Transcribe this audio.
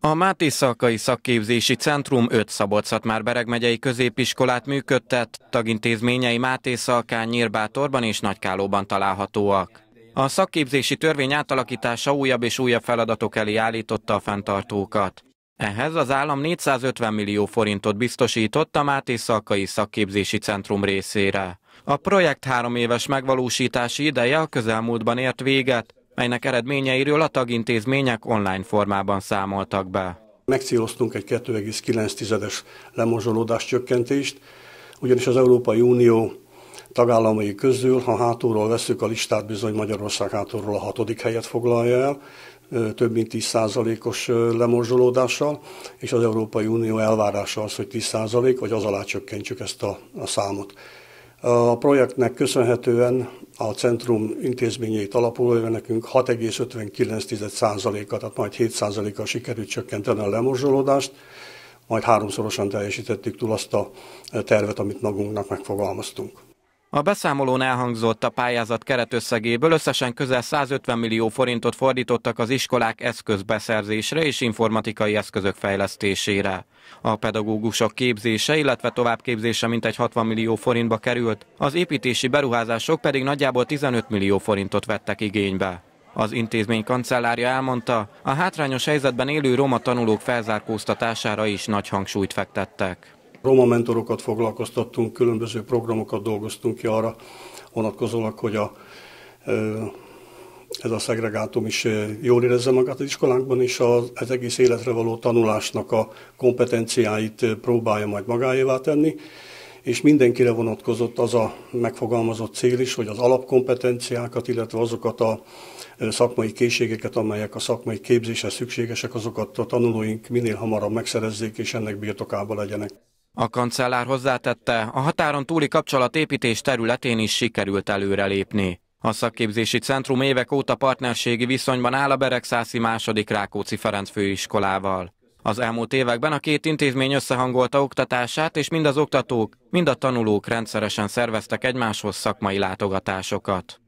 A Máté Szalkai Szakképzési Centrum 5 szabolcs már Bereg megyei középiskolát működtet, tagintézményei Máté Szalkán, Nyírbátorban és Nagykálóban találhatóak. A szakképzési törvény átalakítása újabb és újabb feladatok elé állította a fenntartókat. Ehhez az állam 450 millió forintot biztosított a Máté Szalkai Szakképzési Centrum részére. A projekt három éves megvalósítási ideje a közelmúltban ért véget, melynek eredményeiről a tagintézmények online formában számoltak be. Megcéloztunk egy 2,9-es lemozsolódás csökkentést, ugyanis az Európai Unió tagállamai közül, ha hátulról veszük a listát, bizony Magyarország hátulról a hatodik helyet foglalja el, több mint 10%-os lemorzsolódással, és az Európai Unió elvárása az, hogy 10% vagy az alá csökkentsük ezt a, a számot. A projektnek köszönhetően a centrum intézményeit alapulva nekünk 6,59%-a, tehát majd 7%-a sikerült csökkenteni a lemorzsolódást, majd háromszorosan teljesítettük túl azt a tervet, amit magunknak megfogalmaztunk. A beszámolón elhangzott a pályázat keretösszegéből összesen közel 150 millió forintot fordítottak az iskolák eszközbeszerzésre és informatikai eszközök fejlesztésére. A pedagógusok képzése, illetve továbbképzése mintegy 60 millió forintba került, az építési beruházások pedig nagyjából 15 millió forintot vettek igénybe. Az intézmény kancellárja elmondta, a hátrányos helyzetben élő roma tanulók felzárkóztatására is nagy hangsúlyt fektettek. Roma mentorokat foglalkoztattunk, különböző programokat dolgoztunk ki arra vonatkozólag, hogy a, ez a szegregátum is jól érezze magát az iskolánkban, és az, az egész életre való tanulásnak a kompetenciáit próbálja majd magáévá tenni és mindenkire vonatkozott az a megfogalmazott cél is, hogy az alapkompetenciákat, illetve azokat a szakmai készségeket, amelyek a szakmai képzéshez szükségesek, azokat a tanulóink minél hamarabb megszerezzék és ennek birtokába legyenek. A kancellár hozzátette, a határon túli kapcsolatépítés területén is sikerült előrelépni. A szakképzési centrum évek óta partnerségi viszonyban áll a Beregszászi második Rákóczi Ferenc főiskolával. Az elmúlt években a két intézmény összehangolta oktatását, és mind az oktatók, mind a tanulók rendszeresen szerveztek egymáshoz szakmai látogatásokat.